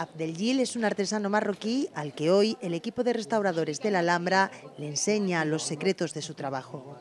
Abdelgil es un artesano marroquí al que hoy el equipo de restauradores de la Alhambra le enseña los secretos de su trabajo.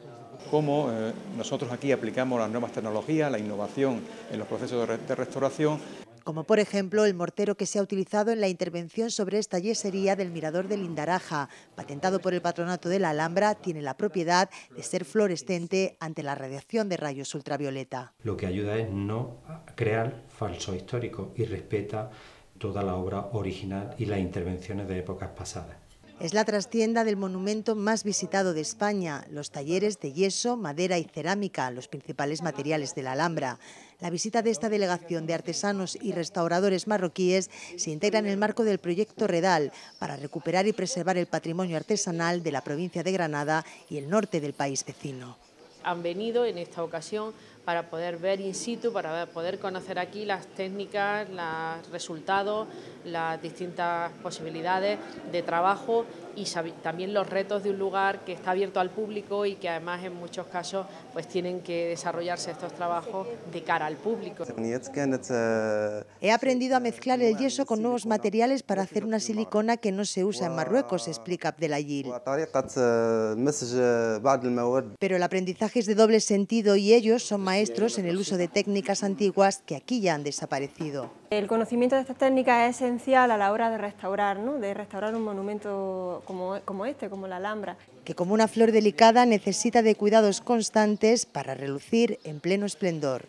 Cómo eh, nosotros aquí aplicamos las nuevas tecnologías, la innovación en los procesos de, restauración como por ejemplo el mortero que se ha utilizado en la intervención sobre esta yesería del Mirador de Lindaraja, patentado por el Patronato de la Alhambra, tiene la propiedad de ser fluorescente ante la radiación de rayos ultravioleta. Lo que ayuda es no crear falso histórico y respeta toda la obra original y las intervenciones de épocas pasadas. Es la trastienda del monumento más visitado de España, los talleres de yeso, madera y cerámica, los principales materiales de la Alhambra. La visita de esta delegación de artesanos y restauradores marroquíes se integra en el marco del proyecto Redal para recuperar y preservar el patrimonio artesanal de la provincia de Granada y el norte del país vecino. Han venido en esta ocasión para poder ver in situ, para poder conocer aquí las técnicas, los resultados, las distintas posibilidades de trabajo y también los retos de un lugar que está abierto al público y que además en muchos casos pues tienen que desarrollarse estos trabajos de cara al público. He aprendido a mezclar el yeso con nuevos materiales para hacer una silicona que no se usa en Marruecos, explica Abdelayir. Pero el aprendizaje es de doble sentido y ellos son maestros en el uso de técnicas antiguas que aquí ya han desaparecido. El conocimiento de estas técnicas es esencial a la hora de restaurar, de restaurar un monumento como, como este, como la Alhambra. Que como una flor delicada necesita de cuidados constantes para relucir en pleno esplendor.